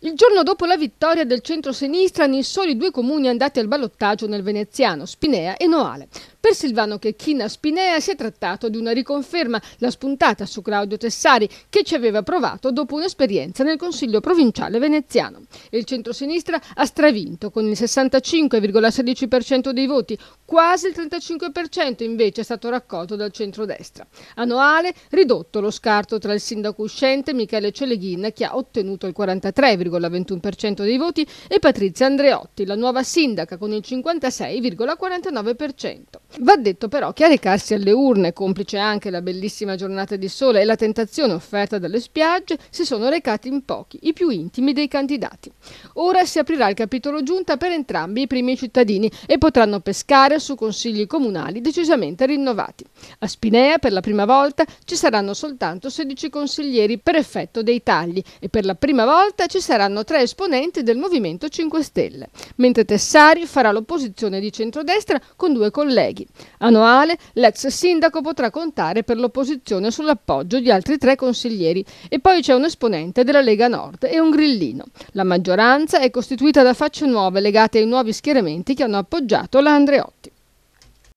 Il giorno dopo la vittoria del centro-sinistra nei soli due comuni andati al ballottaggio nel veneziano, Spinea e Noale. Per Silvano Checchina Spinea si è trattato di una riconferma, la spuntata su Claudio Tessari, che ci aveva provato dopo un'esperienza nel Consiglio provinciale veneziano. Il centro-sinistra ha stravinto con il 65,16% dei voti, quasi il 35% invece è stato raccolto dal centrodestra. A Noale ridotto lo scarto tra il sindaco uscente Michele Celeghin, che ha ottenuto il 43,5%, 46,21% dei voti, e Patrizia Andreotti, la nuova sindaca, con il 56,49%. Va detto però che a recarsi alle urne, complice anche la bellissima giornata di sole e la tentazione offerta dalle spiagge, si sono recati in pochi, i più intimi dei candidati. Ora si aprirà il capitolo giunta per entrambi i primi cittadini e potranno pescare su consigli comunali decisamente rinnovati. A Spinea per la prima volta ci saranno soltanto 16 consiglieri per effetto dei tagli e per la prima volta ci saranno tre esponenti del Movimento 5 Stelle, mentre Tessari farà l'opposizione di centrodestra con due colleghi Draghi. Annuale, l'ex sindaco potrà contare per l'opposizione sull'appoggio di altri tre consiglieri e poi c'è un esponente della Lega Nord e un grillino. La maggioranza è costituita da facce nuove legate ai nuovi schieramenti che hanno appoggiato la Andreotti.